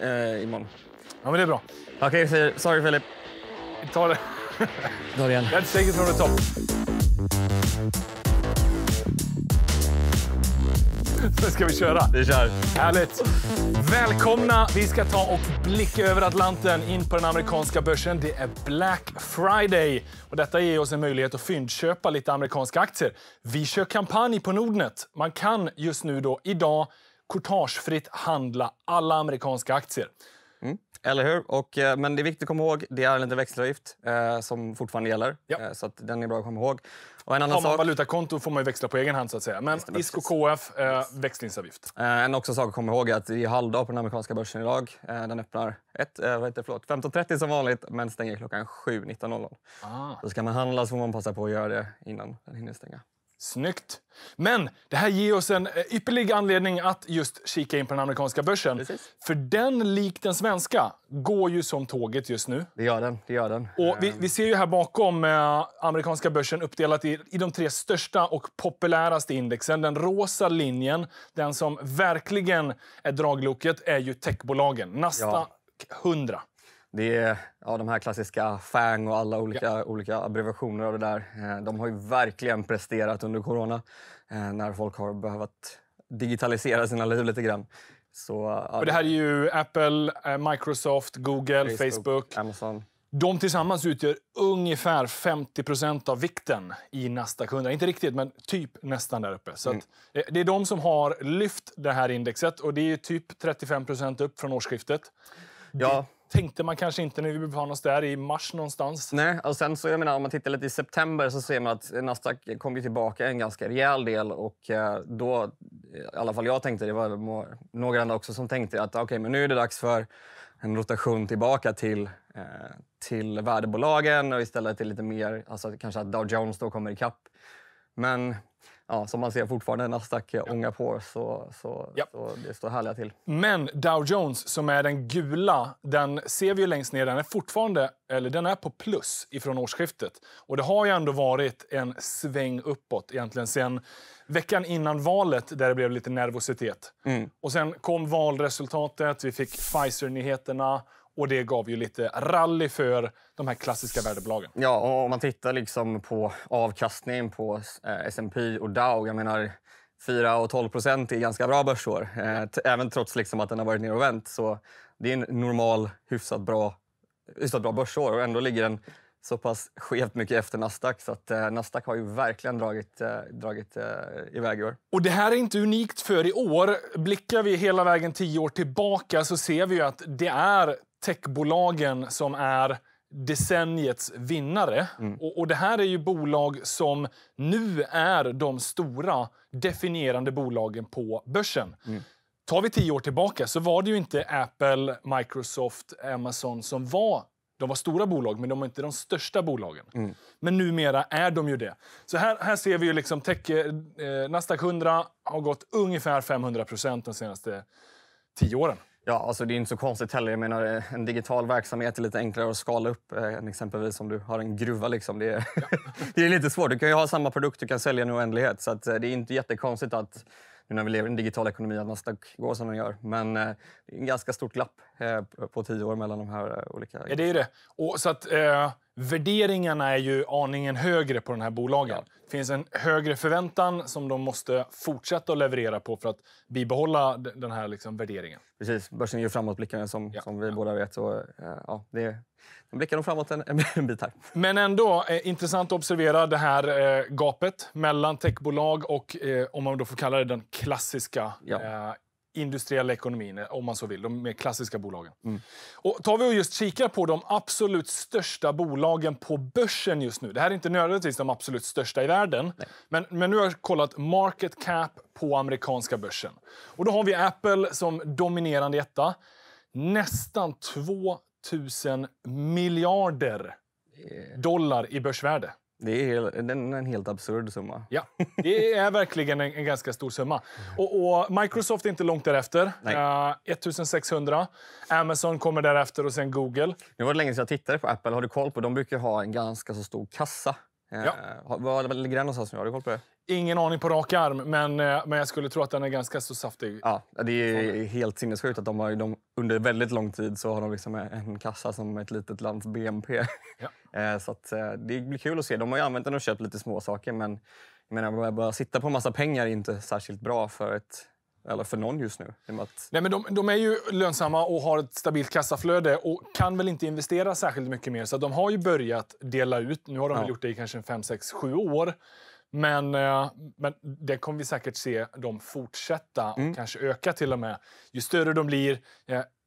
eh, imorgon. Ja, men det är bra. Okej, okay, sorry Filip. Vi tar det. tar det igen. Let's take it from the top. Nu ska vi köra. Vi kör. Härligt. Välkomna. Vi ska ta och blicka över Atlanten in på den amerikanska börsen. Det är Black Friday. Och detta ger oss en möjlighet att fyndköpa lite amerikanska aktier. Vi kör kampanj på Nordnet. Man kan just nu, då, idag courtagefritt handla alla amerikanska aktier. Mm. Eller hur? Och, eh, men det är viktigt att komma ihåg, det är inte växelavgift eh, som fortfarande gäller. Ja. Eh, så den är bra att komma ihåg. Och en annan Har man sak... valutakonto får man ju växla på egen hand. så att säga. Men ISK KF, eh, växlingsavgift. Eh, en också sak att komma ihåg är att det är halvdag på den amerikanska börsen idag. Eh, den öppnar eh, 15.30 som vanligt, men stänger klockan 7.19.00. Ah. Så ska man handla så får man passa på att göra det innan den hinner stänga. Snyggt! Men det här ger oss en eh, ypperlig anledning att just kika in på den amerikanska börsen. Precis. För den, likt den svenska, går ju som tåget just nu. Det gör den. Det gör den. Och vi, ehm. vi ser ju här bakom eh, amerikanska börsen uppdelat i, i de tre största och populäraste indexen. Den rosa linjen, den som verkligen är dragloket, är ju techbolagen. Nasdaq ja. 100 det är ja, de här klassiska FANG och alla olika, ja. olika abbreviationer av det där. Eh, de har ju verkligen presterat under corona eh, när folk har behövt digitalisera sina liv lite grann. Så, och det här är ju Apple, eh, Microsoft, Google, Facebook, Facebook. Amazon. De tillsammans utgör ungefär 50 av vikten i nästa 100. Inte riktigt, men typ nästan där uppe. Så mm. det är de som har lyft det här indexet och det är typ 35 upp från årsskiftet. Ja tänkte man kanske inte när vi befann oss där i mars någonstans. Nej, och sen så, jag menar, om man tittar lite i september så ser man att Nasdaq kom ju tillbaka en ganska rejäl del och eh, då, i alla fall jag tänkte, det var några andra också som tänkte att okej, okay, men nu är det dags för en rotation tillbaka till, eh, till värdebolagen och istället till lite mer, alltså kanske att Dow Jones då kommer ikapp. Men ja, som man ser fortfarande Nasdaq eh, ångar på, så, så, ja. så, det står härliga till. Men Dow Jones, som är den gula, den ser vi ju längst ner. Den är fortfarande, eller den är på plus ifrån årsskiftet. Och det har ju ändå varit en sväng uppåt egentligen sen veckan innan valet där det blev lite nervositet. Mm. Och sen kom valresultatet, vi fick Pfizer-nyheterna och det gav ju lite rally för de här klassiska värdebolagen. Ja, och om man tittar liksom på avkastningen på eh, S&P och Dow, jag menar 4 och 12 procent är ganska bra börsår. Eh, även trots liksom att den har varit ner och vänt. Så det är en normal, hyfsat bra, hyfsat bra börsår och ändå ligger den så pass skevt mycket efter Nasdaq. Så att eh, Nasdaq har ju verkligen dragit, eh, dragit eh, iväg i år. Och det här är inte unikt för i år. Blickar vi hela vägen tio år tillbaka så ser vi ju att det är techbolagen som är decenniets vinnare. Mm. Och, och, Det här är ju bolag som nu är de stora definierande bolagen på börsen. Mm. Tar vi tio år tillbaka så var det ju inte Apple, Microsoft, Amazon som var de var stora bolag, men de var inte de största bolagen. Mm. Men numera är de ju det. Så här, här ser vi ju liksom tech, eh, Nasdaq 100 har gått ungefär 500 de senaste tio åren. Ja, alltså det är inte så konstigt heller. Jag menar, eh, en digital verksamhet är lite enklare att skala upp eh, än exempelvis om du har en gruva. Liksom. Det, är, det är lite svårt. Du kan ju ha samma produkt, du kan sälja i oändlighet. Så eh, det är inte jättekonstigt att nu när vi lever i en digital ekonomi att Nasdaq går som den gör. Men det är en ganska stort glapp på tio år mellan de här olika... Ja, det är det. Och, så att, värderingarna är ju aningen högre på den här bolagen. Ja. Det finns en högre förväntan som de måste fortsätta att leverera på för att bibehålla den här liksom värderingen. Precis, börsen är ju framåtblickande som, ja. som vi ja. båda vet. Så, eh, ja, det, de blickar nog framåt en, en bit här. Men ändå, eh, intressant att observera det här eh, gapet mellan techbolag och, eh, om man då får kalla det, den klassiska eh, industriella ekonomin, eh, om man så vill, de mer klassiska bolagen. Mm. Och tar vi och just kikar på de absolut största bolagen på börsen just nu. Det här är inte nödvändigtvis de absolut största i världen, men, men nu har jag kollat market cap på amerikanska börsen. Och då har vi Apple som dominerande etta. Nästan 2 000 miljarder dollar i börsvärde. Det är en, en helt absurd summa. Ja, det är verkligen en, en ganska stor summa. Mm. Och, och, Microsoft är inte långt därefter. Uh, eh, 1600. Amazon kommer därefter och sen Google. Nu var det länge sedan jag tittade på Apple. Har du koll på? De brukar ha en ganska så stor kassa. Uh, eh, Var ligger den någonstans nu? Har du koll på det? Ingen aning på rak arm, men, eh, men jag skulle tro att den är ganska så saftig. Ja, det är helt sinnessjukt att de, har, de under väldigt lång tid så har de liksom en kassa som ett litet lands BNP. Ja. Eh, så att, eh, det blir kul att se. De har ju använt den och köpt lite småsaker men jag menar, bara sitta på en massa pengar är inte särskilt bra för ett eller för någon just nu. Att... Nej, men de, de, är ju lönsamma och har ett stabilt kassaflöde och kan väl inte investera särskilt mycket mer. Så de har ju börjat dela ut. Nu har de ja. gjort det i kanske 5, 6, 7 år. Men, eh, men det kommer vi säkert se dem fortsätta och mm. kanske öka till och med. Ju större de blir,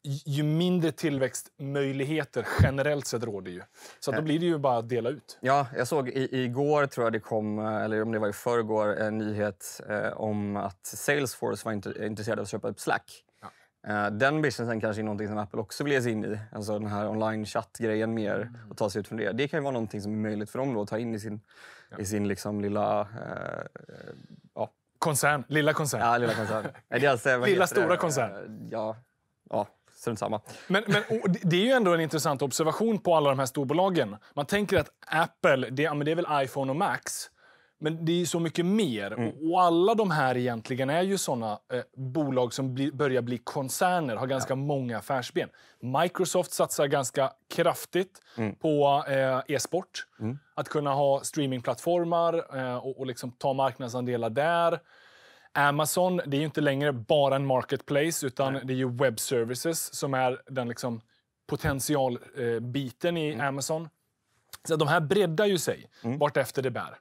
ju mindre tillväxtmöjligheter generellt sett råder ju. Så då eh. blir det ju bara att dela ut. Ja, jag såg i, igår, tror jag det kom, eh, eller om det var i förrgår, en nyhet eh, om att Salesforce var int intresserad av att köpa upp Slack. Ja. Eh, den businessen kanske är någonting som Apple också vill ge sig in i. Alltså den här online chatt mer mm. och ta sig ut från det. Det kan ju vara någonting som är möjligt för dem då, att ta in i sin, ja. i sin liksom lilla... Eh, ja. Koncern. Lilla koncern. Ja, lilla koncern. Alltså, lilla stora koncern. Ja. ja strunt samma. Men, men det är ju ändå en intressant observation på alla de här storbolagen. Man tänker att Apple, det, ja, det är väl iPhone och Max, Men det är så mycket mer. Mm. Och alla de här egentligen är ju såna eh, bolag som bli, börjar bli koncerner, har ganska ja. många affärsben. Microsoft satsar ganska kraftigt mm. på eh, e-sport. Mm. Att kunna ha streamingplattformar eh, och, och liksom ta marknadsandelar där. Amazon det är inte längre bara en marketplace utan Nej. det är ju web services som är den liksom potentialbiten eh, i mm. Amazon. Så de här breddar ju sig mm. vartefter det bär.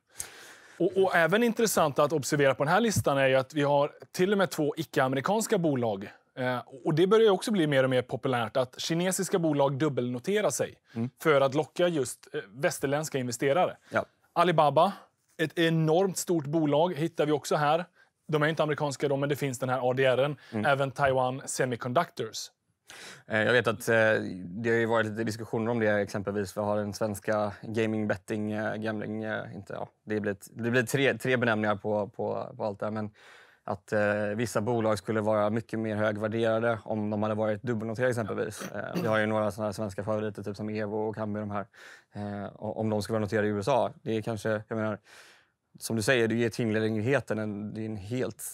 Och, och, även intressant att observera på den här listan är att vi har till och med två icke-amerikanska bolag. Eh, och det börjar också bli mer och mer populärt att kinesiska bolag dubbelnoterar sig mm. för att locka just eh, västerländska investerare. Ja. Alibaba, ett enormt stort bolag, hittar vi också här de är inte amerikanska då, men det finns den här ADR, mm. även Taiwan Semiconductors. Eh, jag vet att eh, det har varit lite diskussioner om det exempelvis. Vi har den svenska gaming, betting, eh, gambling... Inte, ja, det blir, det blir tre, tre benämningar på, på, på allt det här. Men att eh, vissa bolag skulle vara mycket mer högvärderade om de hade varit dubbelnoterade exempelvis. Eh, vi har ju några såna svenska favoriter typ som Evo och Kambi de här. Eh, om de skulle vara noterade i USA, det är kanske, jag menar, som du säger, du ger tillgängligheten en, det är en helt...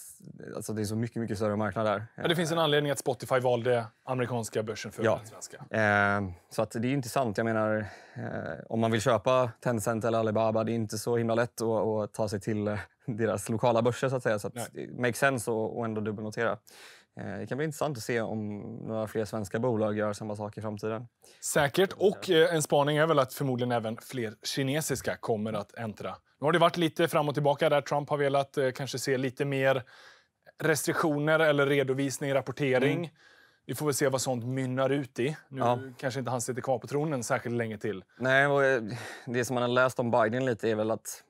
Alltså det är så mycket, mycket större marknad där. Ja, det finns en anledning att Spotify valde amerikanska börsen före ja. den svenska. Eh, så att det är intressant. Jag menar, eh, om man vill köpa Tencent eller Alibaba, det är inte så himla lätt att, att ta sig till eh, deras lokala börser så att säga. Så att det makes sense att ändå dubbelnotera. Eh, det kan bli intressant att se om några fler svenska bolag gör samma sak i framtiden. Säkert. Och eh, en spaning är väl att förmodligen även fler kinesiska kommer att äntra nu har det varit lite fram och tillbaka där Trump har velat eh, kanske se lite mer restriktioner eller redovisning, rapportering. Mm. Vi får väl se vad sånt mynnar ut i. Nu ja. kanske inte han sitter kvar på tronen särskilt länge till. Nej, och eh, det som man har läst om Biden lite är väl att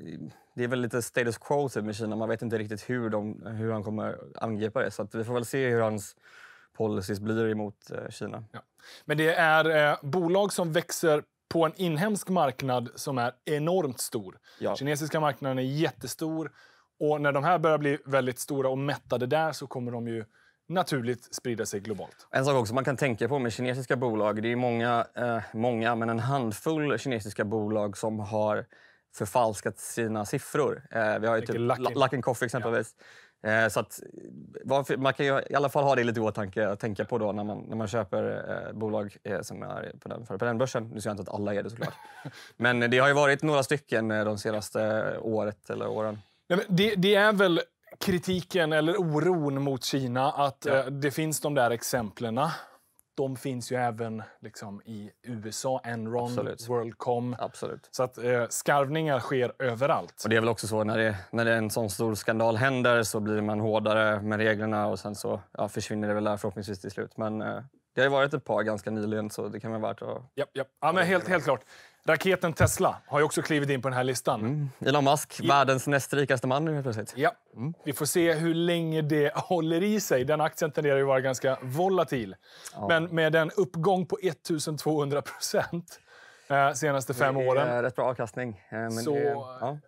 mm, det är väl lite status quo typ med Kina. Man vet inte riktigt hur, de, hur han kommer angripa det. Så vi får väl se hur hans policies blir emot eh, Kina. Ja. Men det är eh, bolag som växer på en inhemsk marknad som är enormt stor. Ja. Kinesiska marknaden är jättestor. Och när de här börjar bli väldigt stora och mättade där så kommer de ju naturligt sprida sig globalt. En sak också man kan tänka på med kinesiska bolag, det är många, eh, många men en handfull kinesiska bolag som har förfalskat sina siffror. Eh, vi har ju typ Luckin Coffee exempelvis. Ja. Eh, så att, man kan ju i alla fall ha det lite i åtanke att tänka på då när man, när man köper eh, bolag eh, som är på den, på den börsen. Nu säger jag inte att alla är det såklart. Men det har ju varit några stycken de senaste året eller åren. Nej, det, det är väl kritiken eller oron mot Kina att ja. det finns de där exemplen de finns ju även liksom, i USA, Enron, Absolut. Worldcom. Absolut. Så att eh, skarvningar sker överallt. Och det är väl också så när det, när det är en sån stor skandal händer så blir man hårdare med reglerna och sen så ja, försvinner det väl där förhoppningsvis till slut. Men eh, det har ju varit ett par ganska nyligen så det kan vara värt att... Japp, japp. Ja, men helt, helt klart. Raketen Tesla har ju också klivit in på den här listan. Mm. Elon Musk, ja. världens näst rikaste man nu plötsligt. Ja. Mm. Vi får se hur länge det håller i sig. Den aktien tenderar ju att vara ganska volatil. Ja. Men med en uppgång på 1200 procent eh, senaste fem åren... Det är åren, rätt bra avkastning. Eh, men så, det, eh,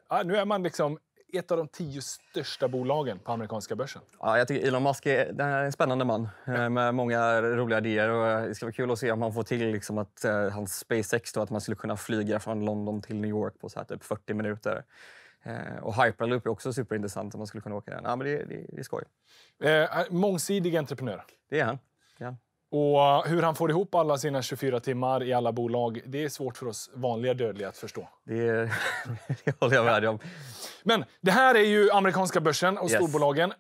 ja. nu är man liksom ett av de tio största bolagen på amerikanska börsen. Ja, jag tycker Elon Musk är, en spännande man eh, med många roliga idéer. Och eh, det ska vara kul att se om han får till liksom att, eh, hans SpaceX, då, att man skulle kunna flyga från London till New York på så här, typ 40 minuter. och hyperloop är också superintressant, om man skulle kunna åka den. Ja, men det, det, det är skoj. Eh, mångsidig entreprenör. Det är han. Det är han. Och hur han får ihop alla sina 24 timmar i alla bolag, det är svårt för oss vanliga dödliga att förstå. Det, det håller jag med om. Men det här är ju amerikanska börsen och yes. storbolagen.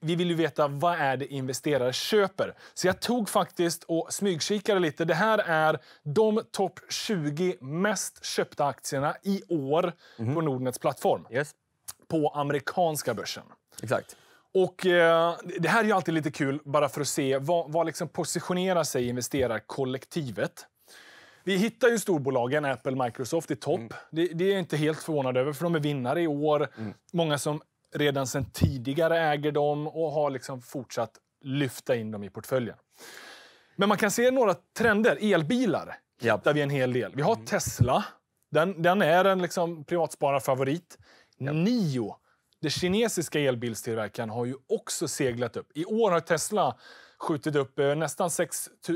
Vi vill ju veta vad är det investerare köper. Så jag tog faktiskt och smygkikade lite. Det här är de topp 20 mest köpta aktierna i år mm -hmm. på Nordnets plattform. Yes. På amerikanska börsen. Exakt. Och eh, Det här är ju alltid lite kul bara för att se vad, vad liksom positionerar sig investerarkollektivet. Vi hittar ju storbolagen, Apple, Microsoft, i topp. Mm. Det, det, är jag inte helt förvånad över, för de är vinnare i år. Mm. Många som redan sen tidigare äger dem och har liksom fortsatt lyfta in dem i portföljen. Men man kan se några trender. Elbilar yep. hittar vi en hel del. Vi har mm. Tesla. Den, den är en liksom privatspararfavorit. Yep. Nio den kinesiska elbilstillverkaren har ju också seglat upp. I år har Tesla skjutit upp eh, nästan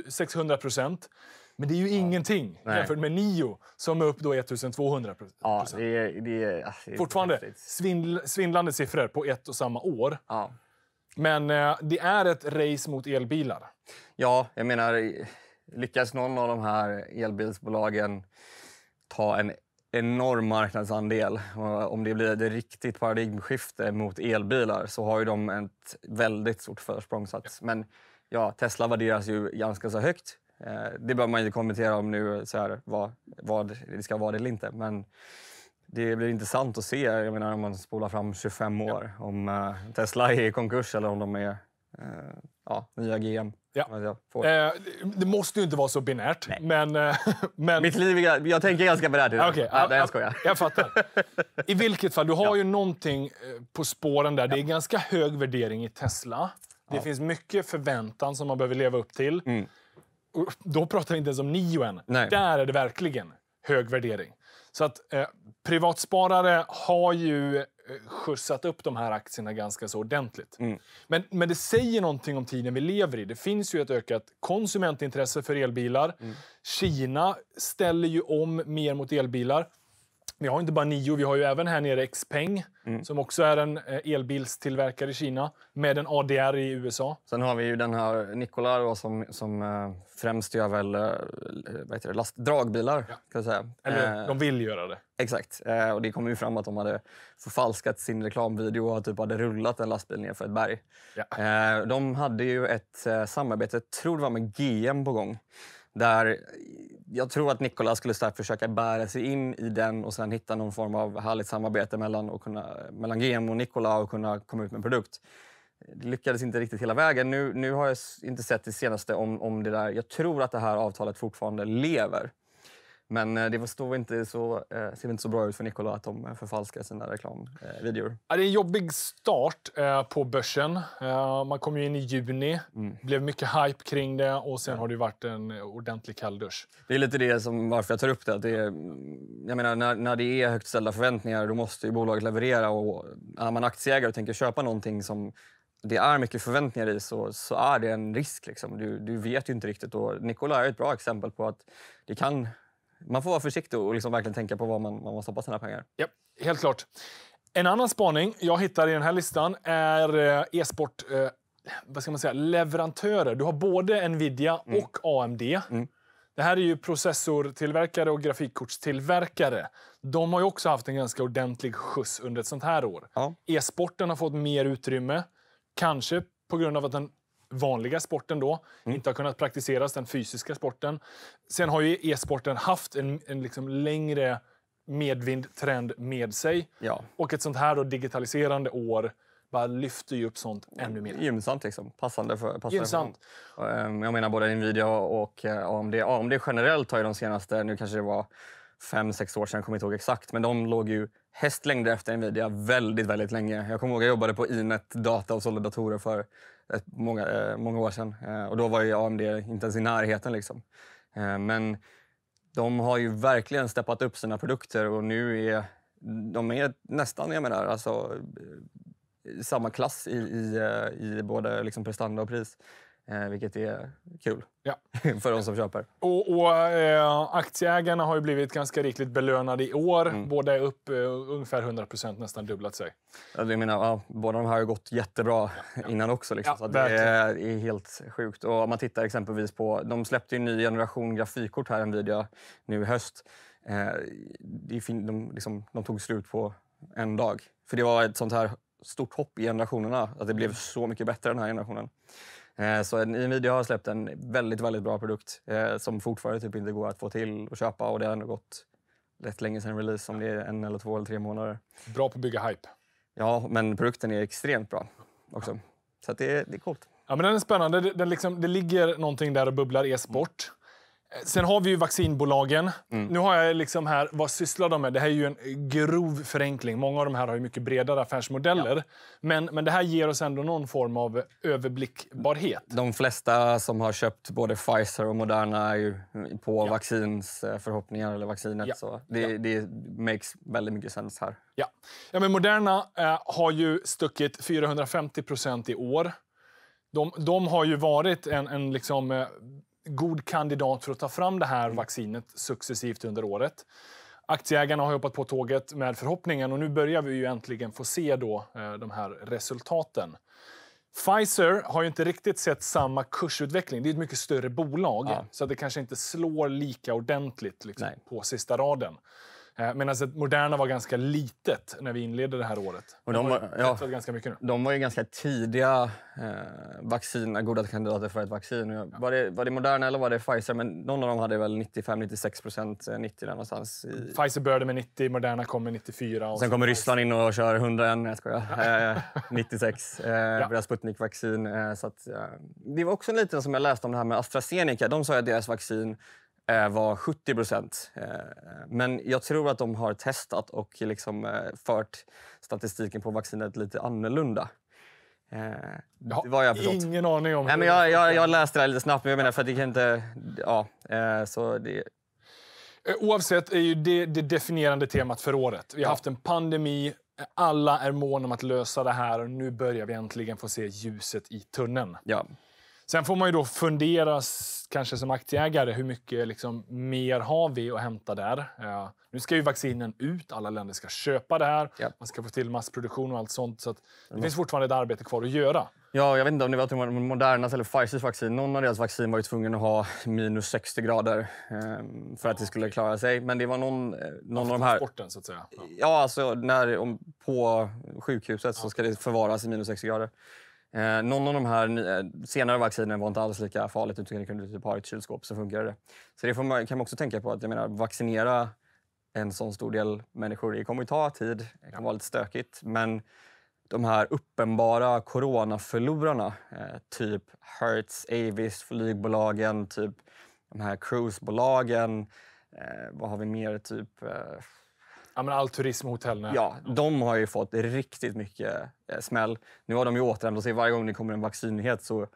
600 procent. Men det är ju ja. ingenting Nej. jämfört med Nio som är upp då 1200 procent. Ja, det är, det är, Fortfarande svindl, svindlande siffror på ett och samma år. Ja. Men eh, det är ett race mot elbilar. Ja, jag menar, lyckas någon av de här elbilsbolagen ta en enorm marknadsandel. Om det blir ett riktigt paradigmskifte mot elbilar så har ju de ett väldigt stort försprång. men ja, Tesla värderas ju ganska så högt. Eh, det behöver man inte kommentera om nu, så här, vad, vad det ska vara det eller inte. Men det blir intressant att se jag menar, om man spolar fram 25 år om eh, Tesla är i konkurs eller om de är eh, ja, nya GM. Ja. Eh, det måste ju inte vara så binärt. Men, eh, men... Mitt liv, jag, jag tänker ganska binärt idag. Okay, ja, nej, jag skojar. Jag fattar. I vilket fall, du har ja. ju någonting eh, på spåren där. Det är ganska hög värdering i Tesla. Det finns mycket förväntan som man behöver leva upp till. Mm. Då pratar vi inte ens om nio än. Nej. Där är det verkligen hög värdering. Så att eh, privatsparare har ju skjutsat upp de här aktierna ganska så ordentligt. Mm. Men, men det säger någonting om tiden vi lever i. Det finns ju ett ökat konsumentintresse för elbilar. Mm. Kina ställer ju om mer mot elbilar. Vi har inte bara Nio, vi har ju även här nere Xpeng mm. som också är en eh, elbilstillverkare i Kina med en ADR i USA. Sen har vi ju den här Nikola då, som, som eh, främst gör väl eh, vad heter det, last, dragbilar. Ja. Kan jag säga. Eller eh, de vill göra det. Exakt. Eh, och det kom ju fram att de hade förfalskat sin reklamvideo och typ hade rullat en lastbil ner för ett berg. Ja. Eh, de hade ju ett samarbete, tror det var med GM på gång där jag tror att Nikola skulle starkt försöka bära sig in i den och sen hitta någon form av härligt samarbete mellan, och kunna, mellan GM och Nikola och kunna komma ut med en produkt. Det lyckades inte riktigt hela vägen. Nu, nu har jag inte sett det senaste om, om det där. Jag tror att det här avtalet fortfarande lever. Men eh, det stod inte så, eh, ser inte så bra ut för Nikola att de eh, förfalskar sina reklamvideor. det är en jobbig start på börsen. Man kom ju in i juni, mm. blev mycket hype kring det och sen har det varit en ordentlig kalldusch. Det är lite det som varför jag tar upp det. det är, jag menar, när, när det är högt ställda förväntningar då måste ju bolaget leverera. Och är man aktieägare och tänker köpa någonting som det är mycket förväntningar i så, så är det en risk. Liksom. Du, du vet ju inte riktigt. Och Nikola är ett bra exempel på att det kan man får vara försiktig och liksom verkligen tänka på var man, man stoppar sina pengar. Ja, helt klart. En annan spaning jag hittar i den här listan är eh, e-sport eh, vad ska man säga, leverantörer. Du har både Nvidia mm. och AMD. Mm. Det här är ju processortillverkare och grafikkortstillverkare. De har också haft en ganska ordentlig skjuts under ett sånt här år. Ja. E-sporten har fått mer utrymme, kanske på grund av att den vanliga sporten då mm. inte har kunnat praktiseras, den fysiska sporten. Sen har ju e-sporten haft en, en liksom längre medvindtrend med sig. Ja. Och ett sånt här då digitaliserande år bara lyfter ju upp sånt ännu mer. Gynnsamt, liksom. passande för... Passande Gynnsamt. För. Ehm, jag menar både Nvidia och eh, AMD. AMD generellt har ju de senaste, nu kanske det var fem, sex år sedan, jag kommer inte ihåg exakt, men de låg ju hästlängder efter Nvidia väldigt, väldigt länge. Jag kommer ihåg jag jobbade på Inet Data och sålde datorer för många, eh, många år sedan. Eh, och då var ju AMD inte ens i närheten. Liksom. Eh, men de har ju verkligen steppat upp sina produkter och nu är de är nästan, jag menar, alltså, samma klass i, i, i både liksom prestanda och pris. Eh, vilket är kul ja. för de som köper. Och, och eh, Aktieägarna har ju blivit ganska rikligt belönade i år. Mm. Båda är upp eh, ungefär 100 procent, nästan dubblat sig. Jag menar, ja, båda de här har gått jättebra ja, ja. innan också. Liksom, så det är, är, helt sjukt. Och om man tittar exempelvis på... De släppte en ny generation grafikkort här, Nvidia, nu i höst. Eh, fin, de, liksom, de tog slut på en dag. För det var ett sånt här stort hopp i generationerna. Att det blev så mycket bättre den här generationen. Eh, så Nvidia har släppt en väldigt, väldigt bra produkt eh, som fortfarande typ inte går att få till och köpa och det har ändå gått rätt länge sedan release, om det är en eller två eller tre månader. Bra på att bygga hype. Ja, men produkten är extremt bra också. Så det, det är coolt. Ja, men den är spännande. Den liksom, det ligger någonting där och bubblar e-sport. Sen har vi ju vaccinbolagen. Mm. Nu har jag liksom här, vad sysslar de med? Det här är ju en grov förenkling. Många av de här har ju mycket bredare affärsmodeller. Ja. Men, men det här ger oss ändå någon form av överblickbarhet. De flesta som har köpt både Pfizer och Moderna är ju på ja. vaccins förhoppningar eller vaccinet. Ja. Så det, det makes väldigt mycket sens här. Ja, ja men Moderna eh, har ju stuckit 450 procent i år. De, de har ju varit en, en liksom... Eh, god kandidat för att ta fram det här mm. vaccinet successivt under året. Aktieägarna har hoppat på tåget med förhoppningen och nu börjar vi ju äntligen få se då, eh, de här resultaten. Pfizer har inte riktigt sett samma kursutveckling. Det är ett mycket större bolag, ja. så det kanske inte slår lika ordentligt liksom, på sista raden. Eh, Medan alltså, Moderna var ganska litet när vi inledde det här året. Och de, var, ja, ganska mycket nu. de var ju ganska tidiga eh, vaccin, goda kandidater för ett vaccin. Ja. Var, det, var det Moderna eller var det Pfizer? Men någon av dem hade väl 95-96 procent, 90 eh, där någonstans. I... Pfizer började med 90, Moderna kom med 94. Och sen kommer Ryssland in och kör 101, nej jag skojar, eh, 96. Eh, ja. Deras Sputnik-vaccin. Eh, så att, eh, det var också en liten som jag läste om det här med AstraZeneca. De sa att deras vaccin Eh, var 70 eh, Men jag tror att de har testat och liksom eh, fört statistiken på vaccinet lite annorlunda. det var jag har Ingen aning om. Nej, men jag, jag, jag läste det här lite snabbt, men jag menar för att det kan inte... Ja, så det... Oavsett är ju det, det definierande temat för året. Vi har haft en pandemi. Alla är måna om att lösa det här och nu börjar vi äntligen få se ljuset i tunneln. Ja. Sen får man ju då fundera, kanske som aktieägare, hur mycket liksom, mer har vi att hämta där? Uh, nu ska ju vaccinen ut, alla länder ska köpa det här, ja. man ska få till massproduktion och allt sånt. Så det mm. finns fortfarande ett arbete kvar att göra. Ja, jag vet inte om ni vet om Modernas eller Pfizers vaccin. Någon av deras vaccin var ju tvungen att ha minus 60 grader um, för att det skulle klara sig. Men det var någon, eh, någon av de här... Sporten, så att säga. Ja, ja alltså när, om, på sjukhuset så ska det förvaras i minus 60 grader. Eh, någon av de här eh, senare vaccinen var inte alls lika farligt utan det kunde typ ha ett kylskåp så funkar det. Så det man, kan man också tänka på att jag menar, vaccinera en sån stor del människor, det kommer att ta tid, det kan vara lite stökigt. Men de här uppenbara coronaförlorarna, eh, typ Hertz, Avis, flygbolagen, typ de här cruisebolagen. Eh, vad har vi mer? Typ... Eh, Ja, men all turism och hotell. Nej. Ja, de har ju fått riktigt mycket eh, smäll. Nu har de ju återhämtat sig. Varje gång det kommer en vaccinnyhet så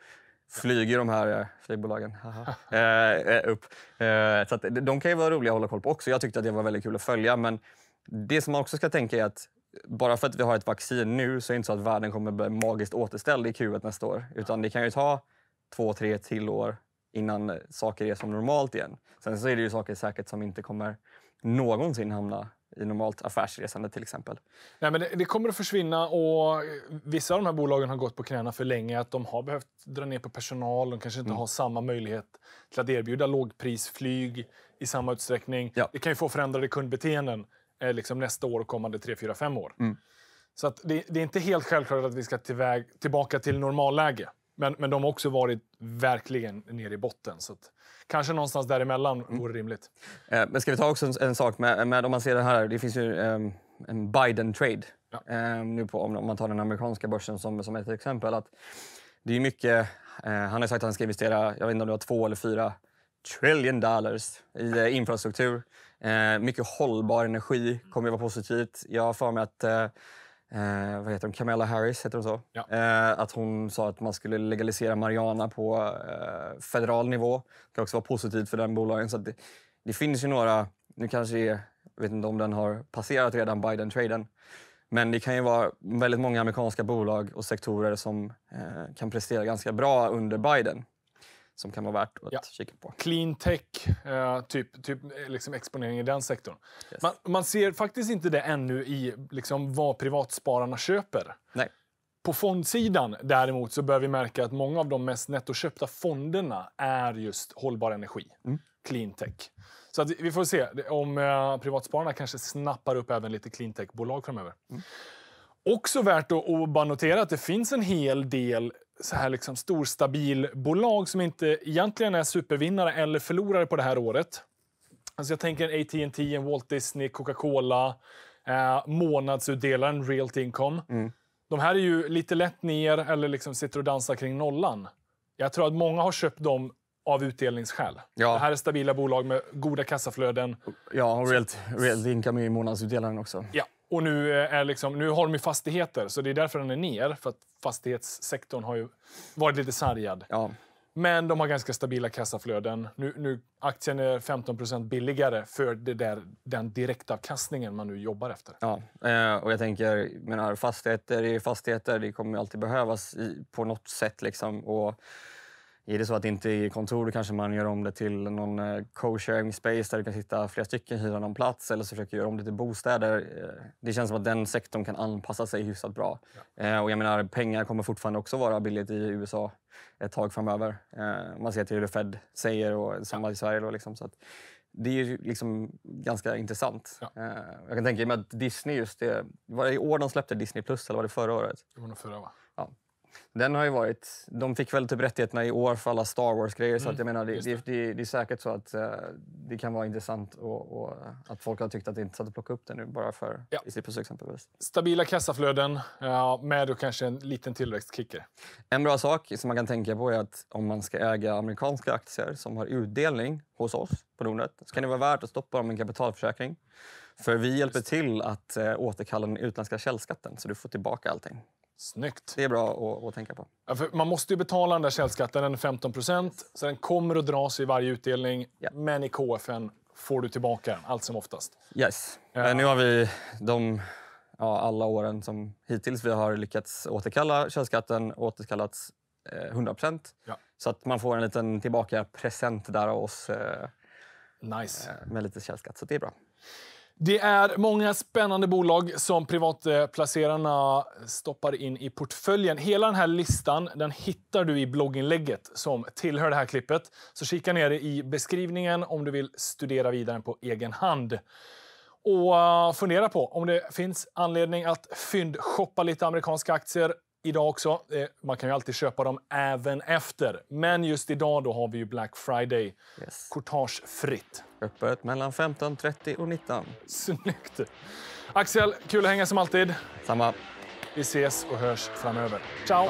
flyger de här eh, flygbolagen eh, eh, upp. så att, de kan ju vara roliga att hålla koll på också. Jag tyckte att det var väldigt kul att följa. Men det som man också ska tänka är att bara för att vi har ett vaccin nu så är det inte så att världen kommer bli magiskt återställd i Q1 nästa år. Utan det kan ju ta två, tre till år innan saker är som normalt igen. Sen så är det ju saker säkert som inte kommer någonsin hamna i normalt affärsresande till exempel. Nej, men det, det, kommer att försvinna och vissa av de här bolagen har gått på knäna för länge. Att de har behövt dra ner på personal. De kanske inte mm. har samma möjlighet till att erbjuda lågprisflyg i samma utsträckning. Ja. Det kan ju få förändrade kundbeteenden eh, liksom nästa år och kommande 3, 4, 5 år. Mm. Så det, det, är inte helt självklart att vi ska tillväg, tillbaka till normalläge. Men, men de har också varit verkligen nere i botten. Så att, kanske någonstans däremellan mm. vore rimligt. Eh, men ska vi ta också en, en, sak med, med om man ser det här. Det finns ju eh, en Biden-trade. Ja. Eh, nu på, om, om man tar den amerikanska börsen som, som ett exempel. Att det är mycket, eh, han har sagt att han ska investera, jag vet inte om det var två eller fyra trillion dollars i eh, infrastruktur. Eh, mycket hållbar energi kommer att vara positivt. Jag har för mig att eh, vad heter hon? Camilla Harris, heter hon så? Ja. Eh, att hon sa att man skulle legalisera marijuana på eh, federal nivå. Det kan också vara positivt för den bolagen. Så det, det, finns ju några, nu kanske det är, vet inte om den har passerat redan, Biden-traden. Men det kan ju vara väldigt många amerikanska bolag och sektorer som eh, kan prestera ganska bra under Biden som kan vara värt att ja. kika på. Clean tech, eh, typ, typ eh, liksom exponering i den sektorn. Yes. Man, man, ser faktiskt inte det ännu i liksom, vad privatspararna köper. Nej. På fondsidan däremot så bör vi märka att många av de mest nettoköpta fonderna är just hållbar energi, mm. clean tech. Så att, vi får se om eh, privatspararna kanske snappar upp även lite clean tech bolag framöver. Mm. Också värt att bara notera att det finns en hel del så här liksom stor stabil bolag som inte egentligen är supervinnare eller förlorare på det här året. Alltså jag tänker AT&T, Walt Disney, Coca-Cola, eh, månadsutdelaren Real Income. Mm. De här är ju lite lätt ner eller liksom sitter och dansar kring nollan. Jag tror att många har köpt dem av utdelningsskäl. Ja. Det här är stabila bolag med goda kassaflöden. Ja, och Real, Real Income är ju månadsutdelaren också. Ja, och nu, eh, är liksom, nu har de ju fastigheter, så det är därför den är ner. För att fastighetssektorn har ju varit lite sargad. Ja. Men de har ganska stabila kassaflöden. Nu, nu, aktien är 15 billigare för det där, den direktavkastningen man nu jobbar efter. Ja, eh, och jag tänker, menar, fastigheter är fastigheter. Det kommer alltid behövas i, på något sätt. Liksom. Och är det så att det inte är kontor kanske man gör om det till någon eh, co-sharing space där du kan sitta flera stycken, hyra någon plats eller så försöker göra om det till bostäder. Eh, det känns som att den sektorn kan anpassa sig hyfsat bra. Ja. Eh, och jag menar, pengar kommer fortfarande också vara billigt i USA ett tag framöver. Man ser till hur Fed säger och samma i Sverige. Då liksom, så att det är ju liksom ganska intressant. Ja. Jag kan tänka mig att Disney just det... Var det i år de släppte Disney Plus eller var det förra året? Det var nog förra va? Ja. Den har ju varit... De fick väl typ rättigheterna i år för alla Star Wars-grejer. Mm. Så att mm. jag menar, det, det. Det, det, är säkert så att uh, det kan vara intressant och, och, att folk har tyckt att det är intressant att plocka upp den nu bara för ja. Isipus exempelvis. Stabila kassaflöden ja, med då kanske en liten tillväxtkicker. En bra sak som man kan tänka på är att om man ska äga amerikanska aktier som har utdelning hos oss på Nordnet så kan det vara värt att stoppa dem i en kapitalförsäkring. För vi hjälper till att eh, återkalla den utländska källskatten så du får tillbaka allting. Snyggt. Det är bra att, att tänka på. Ja, man måste ju betala den där källskatten, den är 15 procent. Så den kommer att dras i varje utdelning. Ja. Men i KFN får du tillbaka den, allt som oftast. Yes. Ja. Eh, nu har vi de alla åren som hittills vi har lyckats återkalla källskatten återkallats 100 eh, procent. Så att man får en liten tillbaka present där av oss. Eh, nice. Med lite källskatt, så det är bra. Det är många spännande bolag som privatplacerarna stoppar in i portföljen. Hela den här listan den hittar du i blogginlägget som tillhör det här klippet. Så kika ner i beskrivningen om du vill studera vidare på egen hand. Och eh, fundera på om det finns anledning att fyndshoppa lite amerikanska aktier idag också. Eh, man kan ju alltid köpa dem även efter. Men just idag då har vi ju Black Friday. Yes. Courtagefritt. Öppet mellan 15.30 och 19. Snyggt! Axel, kul att hänga som alltid. Samma. Vi ses och hörs framöver. Ciao!